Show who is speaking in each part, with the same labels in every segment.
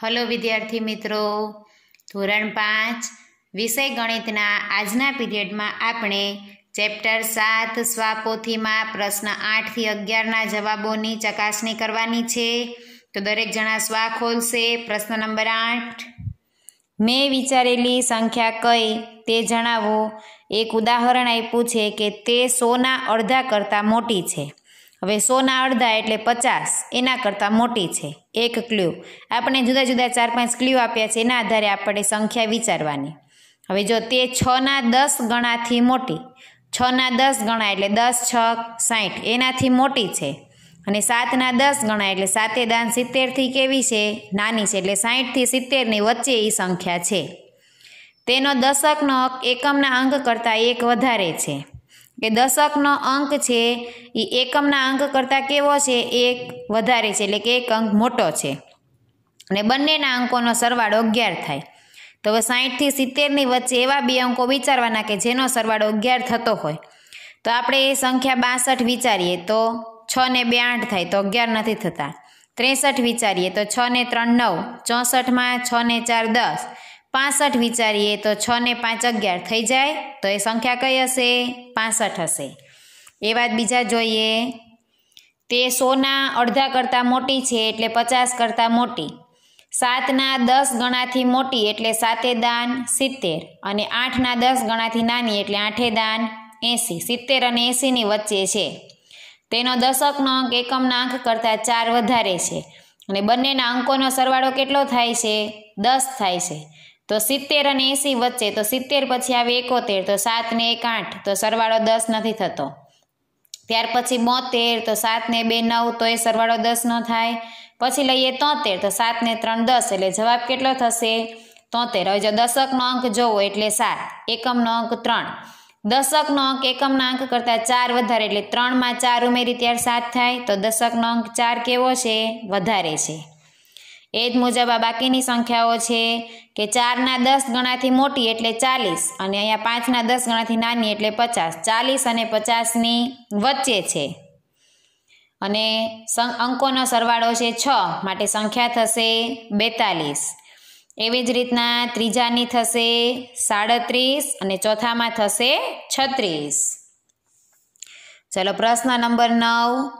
Speaker 1: hello વિદ્યાર્થી મિત્રો ધોરણ પાંચ વિષય ગણિતના આજના પીરિયડમાં આપણે ચેપ્ટર સાત સ્વાપોથીમાં પ્રશ્ન આઠથી અગિયારના જવાબોની ચકાસણી કરવાની છે તો દરેક જણા સ્વા ખોલશે પ્રશ્ન નંબર આઠ મેં વિચારેલી સંખ્યા કઈ તે જણાવો એક ઉદાહરણ આપ્યું છે કે તે સોના અડધા કરતાં મોટી છે હવે સોના અડધા એટલે પચાસ એના કરતાં મોટી છે એક ક્લ્યુ આપણે જુદા જુદા ચાર પાંચ ક્લ્યુ આપ્યા છે એના આધારે આપણે સંખ્યા વિચારવાની હવે જો તે છના દસ ગણાથી મોટી છના દસ ગણા એટલે દસ છ સાઠ એનાથી મોટી છે અને સાતના દસ ગણા એટલે સાતે દાન સિત્તેરથી કેવી છે નાની છે એટલે સાઠથી સિત્તેરની વચ્ચે એ સંખ્યા છે તેનો દશકનો એકમના અંક કરતાં એક વધારે છે કે દશકનો અંક છે એ એકમના અંક કરતાં કેવો છે એક વધારે છે એટલે કે એક અંક મોટો છે અને બંનેના અંકોનો સરવાળો અગિયાર થાય તો હવે સાહીઠથી સિત્તેરની વચ્ચે એવા બે અંકો વિચારવાના કે જેનો સરવાળો અગિયાર થતો હોય તો આપણે એ સંખ્યા બાસઠ વિચારીએ તો છ ને બે આઠ થાય તો અગિયાર નથી થતા ત્રેસઠ વિચારીએ તો છ ને ત્રણ નવ ચોસઠમાં છ ને ચાર દસ પાસઠ વિચારીએ તો છ ને પાંચ અગિયાર થઈ જાય તો એ સંખ્યા કઈ હશે પાસઠ હશે એવા જ બીજા જોઈએ તે સોના અડધા કરતાં મોટી છે એટલે પચાસ કરતાં મોટી સાતના દસ ગણાથી મોટી એટલે સાતે દાન સિત્તેર અને આઠના દસ ગણાથી નાની એટલે આઠે દાન એંસી સિત્તેર અને એંસીની વચ્ચે છે તેનો દશકનો અંક એકમના અંક કરતાં ચાર વધારે છે અને બંનેના અંકોનો સરવાળો કેટલો થાય છે દસ થાય છે તો સિત્તેર અને એંસી વચ્ચે તો સિત્તેર પછી આવે એકોતેર તો સાત ને એક આઠ તો સરવાળો દસ નથી થતો ત્યાર પછી બોતેર તો સાત ને બે નવ તો એ સરવાળો દસ ન થાય પછી લઈએ તોતેર તો સાત ને ત્રણ દસ એટલે જવાબ કેટલો થશે તોતેર હવે જો દશકનો અંક જોવો એટલે સાત એકમનો અંક ત્રણ દશકનો અંક એકમના અંક કરતાં ચાર વધારે એટલે ત્રણમાં ચાર ઉમેરી ત્યારે સાત થાય તો દશકનો અંક ચાર કેવો છે વધારે છે એ જ મુજબ આ બાકીની સંખ્યાઓ છે કે ચારના દસ ગણાથી મોટી એટલે ચાલીસ અને અહીંયા પાંચના દસ ગણાથી નાની એટલે પચાસ ચાલીસ અને પચાસની વચ્ચે છે અને અંકોનો સરવાળો છે છ માટે સંખ્યા થશે બેતાલીસ એવી જ રીતના ત્રીજાની થશે સાડત્રીસ અને ચોથામાં થશે છત્રીસ ચલો પ્રશ્ન નંબર નવ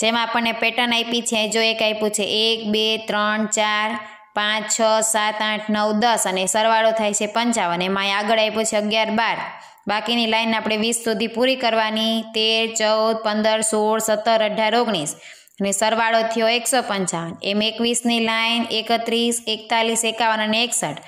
Speaker 1: જેમાં આપણને પેટર્ન આપી છે જો એક આપ્યું છે એક બે ત્રણ ચાર પાંચ છ સાત આઠ નવ દસ અને સરવાળો થાય છે પંચાવન એમાં આગળ આપ્યું છે અગિયાર બાર બાકીની લાઈન આપણે વીસ સુધી પૂરી કરવાની તેર ચૌદ પંદર સોળ સત્તર અઢાર ઓગણીસ અને સરવાળો થયો એકસો પંચાવન એમ એકવીસની લાઈન એકત્રીસ એકતાલીસ એકાવન અને એકસઠ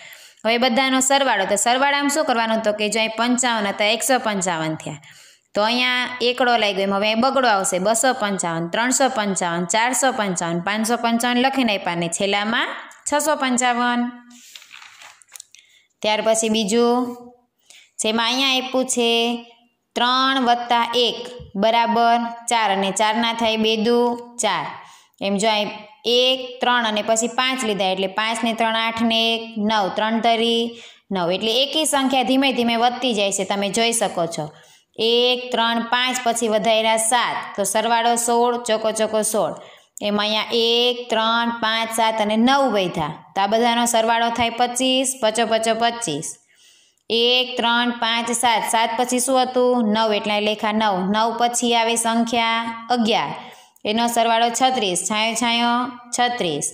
Speaker 1: હવે બધાનો સરવાળો તો સરવાળામાં શું કરવાનું તો કે જો અહીં પંચાવન હતા એકસો પંચાવન થયા તો અહીંયા એકડો લાગ્યો ગયો હવે બગડો આવશે બસો પંચાવન ત્રણસો પંચાવન ચારસો પંચાવન પાંચસો પંચાવન લખીને આપ્યા છેલ્લામાં છસો પંચાવન ત્યાર પછી બીજું જેમાં અહીંયા આપ્યું છે ત્રણ વત્તા એક બરાબર ચાર અને ચારના થાય બે દુ ચાર એમ જો એક ત્રણ અને પછી પાંચ લીધા એટલે પાંચને ત્રણ આઠને એક નવ ત્રણ તરી નવ એટલે એકી સંખ્યા ધીમે ધીમે વધતી જાય છે તમે જોઈ શકો છો એક ત્રણ પાંચ પછી વધારેલા સાત તો સરવાળો સોળ ચોકો ચોકો સોળ એમાં અહીંયા એક ત્રણ પાંચ સાત અને નવ વૈધા તો આ બધાનો સરવાળો થાય પચીસ પચો પચો પચીસ એક ત્રણ પાંચ સાત સાત પછી શું હતું નવ એટલે લેખા નવ નવ પછી આવે સંખ્યા અગિયાર એનો સરવાળો છત્રીસ છાંયો છાંયો છત્રીસ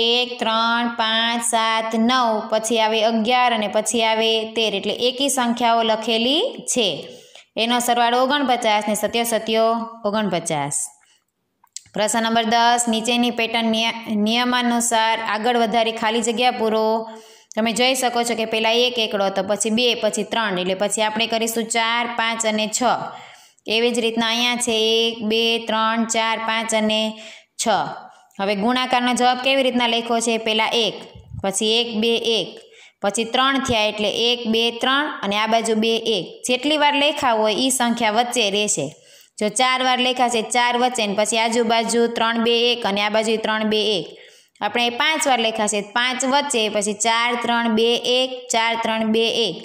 Speaker 1: એક ત્રણ પાંચ સાત નવ પછી આવે અગિયાર અને પછી આવે તેર એટલે એકી સંખ્યાઓ લખેલી છે એનો સરવાળો ઓગણપચાસ ને સત્યો સત્યો ઓગણપચાસ પ્રશ્ન નંબર દસ નીચેની પેટર્ન નિયમાનુસાર આગળ વધારી ખાલી જગ્યા પૂરો તમે જોઈ શકો છો કે પહેલાં એક એકડો હતો પછી બે પછી ત્રણ એટલે પછી આપણે કરીશું ચાર પાંચ અને છ એવી જ રીતના અહીંયા છે એક બે ત્રણ ચાર પાંચ અને છ હવે ગુણાકારનો જવાબ કેવી રીતના લખ્યો છે પહેલાં એક પછી એક બે એક પછી ત્રણ થયા એટલે એક બે ત્રણ અને આ બાજુ બે એક જેટલી વાર લખ્યા હોય એ સંખ્યા વચ્ચે રહેશે જો ચાર વાર લેખા છે ચાર વચ્ચે ને પછી આજુબાજુ ત્રણ બે એક અને આ બાજુ ત્રણ બે એક આપણે પાંચ વાર લેખા છે પાંચ વચ્ચે પછી ચાર ત્રણ બે એક ચાર ત્રણ બે એક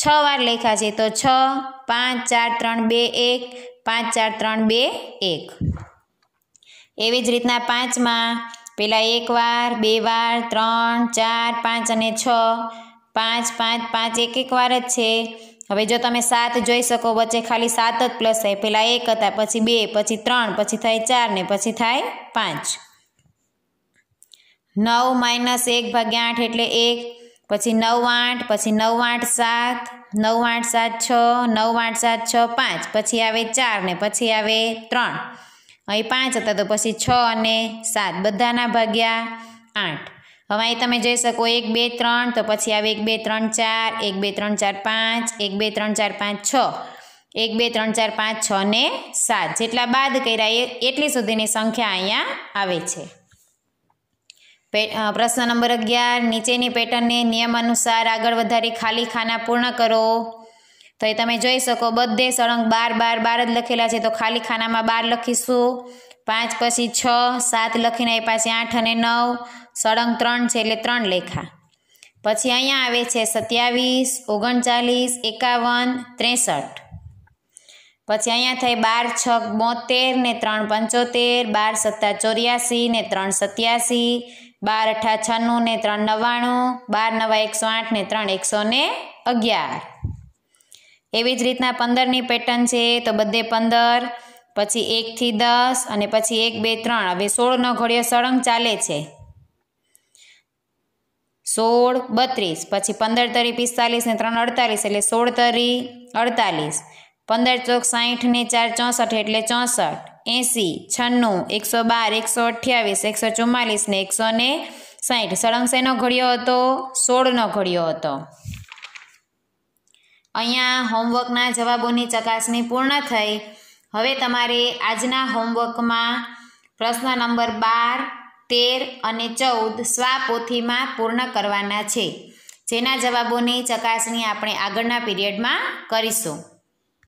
Speaker 1: છ વાર લેખા છે તો છ પાંચ ચાર ત્રણ બે એક પાંચ ચાર ત્રણ બે એક એવી જ રીતના પાંચમાં પહેલાં વાર બે વાર ત્રણ ચાર પાંચ અને છ પાંચ પાંચ પાંચ એક એક વાર જ છે હવે જો તમે સાત જોઈ શકો વચ્ચે ખાલી સાત જ પ્લસ થાય પહેલાં એક હતા પછી બે પછી ત્રણ પછી થાય ચાર ને પછી થાય પાંચ નવ માઇનસ એક ભાગ્યા આઠ એટલે એક પછી નવ આઠ પછી નવ આઠ સાત નવ આઠ સાત છ નવ આઠ સાત છ પાંચ પછી આવે ચાર ને પછી આવે ત્રણ અહીં પાંચ હતા તો પછી છ અને સાત બધાના ભાગ્યા આઠ હવે અહીં તમે જોઈ શકો એક બે ત્રણ તો પછી આવે એક બે ત્રણ ચાર એક બે ત્રણ ચાર પાંચ એક બે ત્રણ ચાર પાંચ છ એક બે ત્રણ ચાર પાંચ છ ને સાત જેટલા બાદ કર્યા એ એટલી સુધીની સંખ્યા અહીંયા આવે છે પ્રશ્ન નંબર અગિયાર નીચેની પેટર્નને નિયમ અનુસાર આગળ વધારી ખાલી ખાના પૂર્ણ કરો તો એ તમે જોઈ શકો બધે સળંગ બાર બાર બાર જ લખેલા છે તો ખાલી ખાનામાં બાર લખીશું પાંચ પછી છ સાત લખીને એ પાસે આઠ અને નવ સળંગ ત્રણ છે એટલે ત્રણ લેખા પછી અહીંયા આવે છે સત્યાવીસ ઓગણચાલીસ એકાવન ત્રેસઠ પછી અહીંયા થાય બાર છ બોતેર ને ત્રણ પંચોતેર બાર સત્તા ચોર્યાસી ને ત્રણ સત્યાસી બાર અઠા છન્નું ને ત્રણ નવ્વાણું બાર નવા એકસો આઠ ને ત્રણ એકસો ને અગિયાર એવી જ રીતના પંદરની પેટર્ન છે તો બધે પંદર પછી એકથી દસ અને પછી એક બે ત્રણ હવે સોળનો ઘડિયો સળંગ ચાલે છે સોળ બત્રીસ પછી પંદર તરી પિસ્તાલીસ ને ત્રણ અડતાલીસ એટલે સોળ તરી અડતાલીસ પંદર ચોક સાહીઠ ને ચાર ચોસઠ એટલે ચોસઠ એંસી છન્નું એકસો બાર એકસો અઠ્યાવીસ એકસો ચુમ્માલીસ ને એકસો ને સાહીઠ સળંગ શેનો ઘડ્યો હતો સોળનો ઘડિયો હતો અહીંયા હોમવર્કના જવાબોની ચકાસણી પૂર્ણ થઈ હવે તમારે આજના હોમવર્કમાં પ્રશ્ન નંબર બાર તેર અને ચૌદ સ્વા પોથીમાં પૂર્ણ કરવાના છે જેના જવાબોની ચકાસણી આપણે આગળના પીરિયડમાં કરીશું